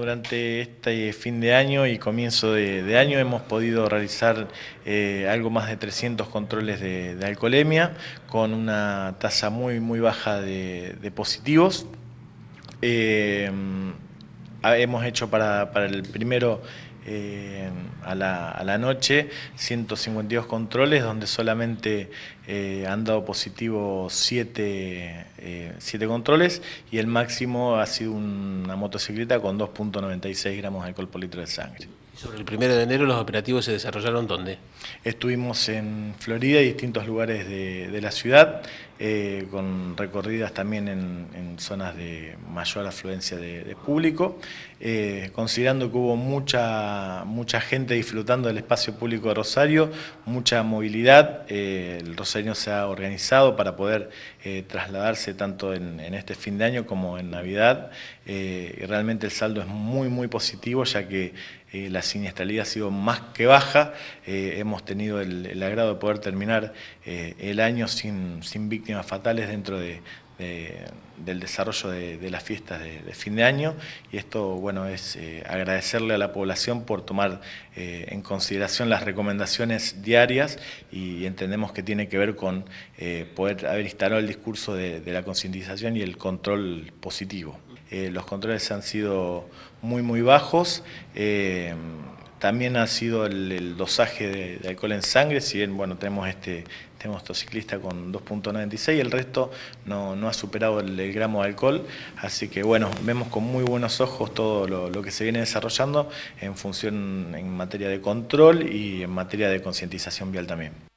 Durante este fin de año y comienzo de, año hemos podido realizar eh, algo más de 300 controles de, alcoholemia con una tasa muy, muy baja de, positivos. Eh, mm, hemos hecho para, para el primero eh, a, la, a, la, noche, 152 controles donde solamente eh, han dado positivo 7, 7, eh, controles y el máximo ha sido una motocicleta con 2.96 gramos de alcohol por litro de sangre. Sobre el primero de enero los operativos se desarrollaron dónde? Estuvimos en Florida y distintos lugares de, la ciudad, eh, con recorridas también en, zonas de mayor afluencia de, público, eh, considerando que hubo mucha, mucha gente disfrutando del espacio público de Rosario, mucha movilidad, eh, el Rosario se ha organizado para poder trasladarse tanto en, este fin de año como en Navidad, y realmente el saldo es muy, muy positivo, ya que la siniestralidad ha sido más que baja. Eh, hemos tenido el, agrado de poder terminar eh, el año sin, víctimas fatales dentro del desarrollo de, las fiestas de, fin de año. Y esto, bueno, es eh, agradecerle a la población por tomar en consideración las recomendaciones diarias y entendemos que tiene que ver con poder haber instalado el discurso de la concientización y el control positivo. Eh, los controles han sido muy, muy bajos. Eh, también ha sido el, dosaje de, alcohol en sangre, si bien bueno, tenemos este tenemos ciclista con 2.96, el resto no, ha superado el, gramo de alcohol, así que bueno, vemos con muy buenos ojos todo lo que se viene desarrollando en función en materia de control y en materia de concientización vial también.